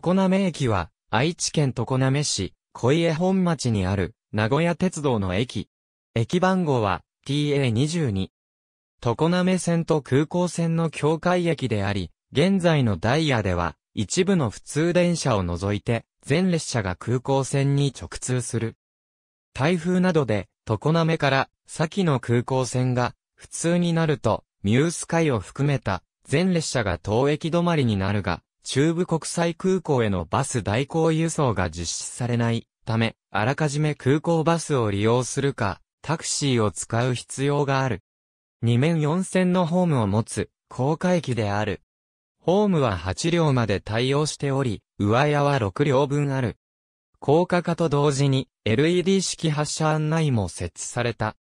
常滑駅は、愛知県常滑市、小家本町にある、名古屋鉄道の駅。駅番号は、TA22。常滑線と空港線の境界駅であり、現在のダイヤでは、一部の普通電車を除いて、全列車が空港線に直通する。台風などで、常滑から先の空港線が普通になると、ミュースカイを含めた全列車が当駅止まりになるが、中部国際空港へのバス代行輸送が実施されないため、あらかじめ空港バスを利用するか、タクシーを使う必要がある。2面4線のホームを持つ、高架駅である。ホームは8両まで対応しており、上屋は6両分ある。高架化と同時に、LED 式発車案内も設置された。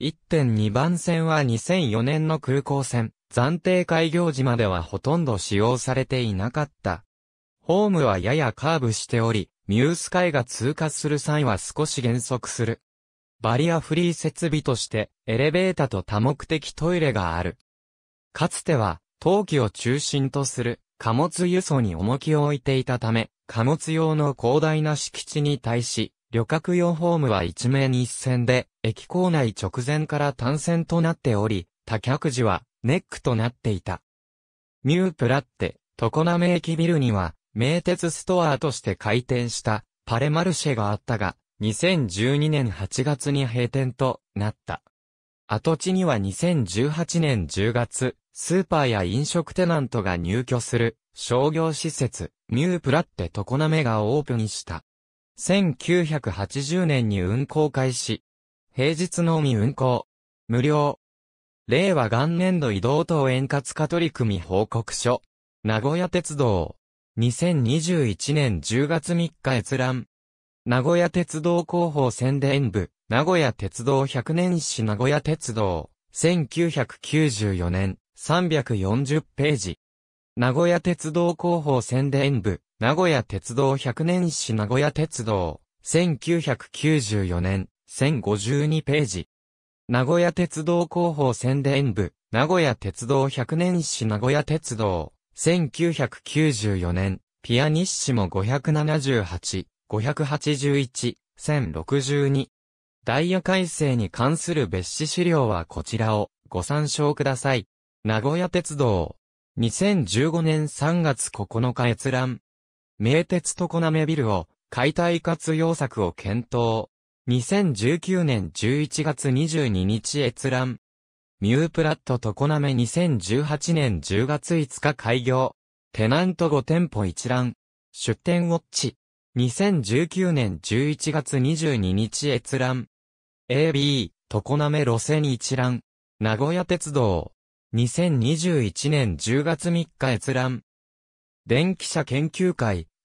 1.2番線は2004年の空港線、暫定開業時まではほとんど使用されていなかった。ホームはややカーブしており、ミュースカイが通過する際は少し減速する。バリアフリー設備として、エレベータと多目的トイレがある。かつては、陶器を中心とする貨物輸送に重きを置いていたため、貨物用の広大な敷地に対し、旅客用ホームは一面一線で、駅構内直前から単線となっており、多客時はネックとなっていた。ミュープラッテ、常滑駅ビルには、名鉄ストアとして開店したパレマルシェがあったが、2012年8月に閉店となった。跡地には2018年10月、スーパーや飲食テナントが入居する商業施設、ミュープラッテ常滑がオープンした。1980年に運行開始。平日のみ運行。無料。令和元年度移動等円滑化取り組み報告書。名古屋鉄道。2021年10月3日閲覧。名古屋鉄道広報宣伝部。名古屋鉄道100年史名古屋鉄道。1994年340ページ。名古屋鉄道広報宣伝部。名古屋鉄道100年史名古屋鉄道、1994年、1052ページ。名古屋鉄道広報宣伝部、名古屋鉄道100年史名古屋鉄道、1994年、ピアニッシモ578、581、1062。ダイヤ改正に関する別紙資料はこちらをご参照ください。名古屋鉄道。2015年3月9日閲覧。名鉄常滑ビルを解体活用策を検討。2019年11月22日閲覧。ミュープラット常滑2018年10月5日開業。テナント5店舗一覧。出店ウォッチ。2019年11月22日閲覧。AB、常滑路線一覧。名古屋鉄道。2021年10月3日閲覧。電気車研究会、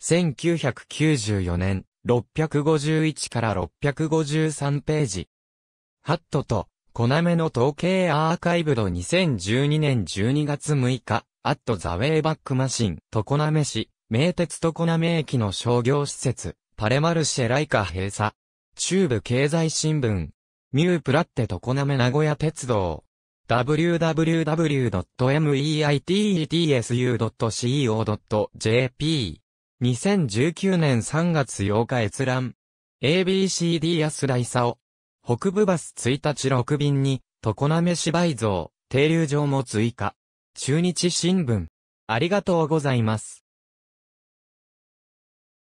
1994年、651から653ページ。ハットと、コナメの統計アーカイブド2012年12月6日、アットザウェイバックマシン、トコナメ市、名鉄トコナメ駅の商業施設、パレマルシェライカ閉鎖。中部経済新聞、ミュープラッテトコナメ名古屋鉄道。www.meitsu.co.jp 2019年3月8日閲覧。ABCD 安田勲。北部バス1日6便に、常滑芝居像、停留場も追加。中日新聞。ありがとうございます。